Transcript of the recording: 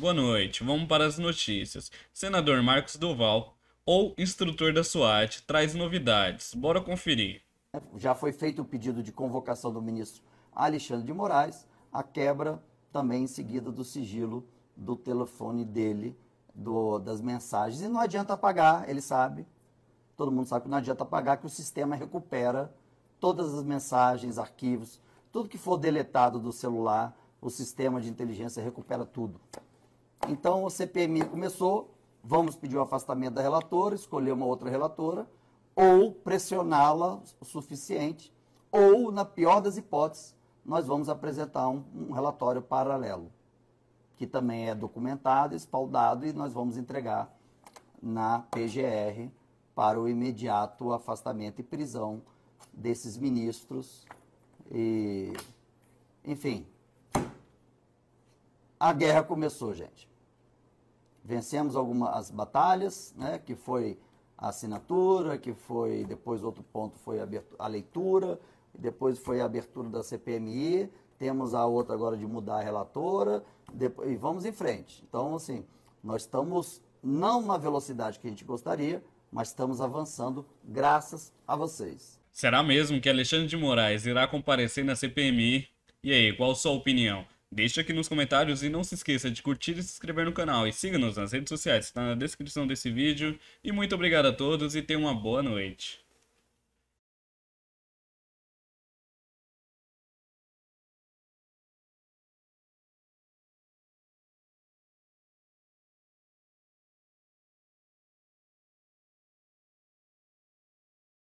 Boa noite, vamos para as notícias. Senador Marcos Duval, ou instrutor da SWAT, traz novidades. Bora conferir. Já foi feito o pedido de convocação do ministro Alexandre de Moraes, a quebra também em seguida do sigilo do telefone dele, do, das mensagens. E não adianta apagar, ele sabe, todo mundo sabe que não adianta apagar, que o sistema recupera todas as mensagens, arquivos, tudo que for deletado do celular, o sistema de inteligência recupera tudo então o CPMI começou, vamos pedir o afastamento da relatora, escolher uma outra relatora, ou pressioná-la o suficiente, ou, na pior das hipóteses, nós vamos apresentar um, um relatório paralelo, que também é documentado, espaldado, e nós vamos entregar na PGR para o imediato afastamento e prisão desses ministros. E, enfim, a guerra começou, gente vencemos algumas batalhas, né, que foi a assinatura, que foi depois outro ponto foi a, abertura, a leitura, depois foi a abertura da CPMI, temos a outra agora de mudar a relatora, depois, e vamos em frente. Então, assim, nós estamos não na velocidade que a gente gostaria, mas estamos avançando graças a vocês. Será mesmo que Alexandre de Moraes irá comparecer na CPMI? E aí, qual a sua opinião? Deixe aqui nos comentários e não se esqueça de curtir e se inscrever no canal. E siga-nos nas redes sociais, está na descrição desse vídeo. E muito obrigado a todos e tenha uma boa noite.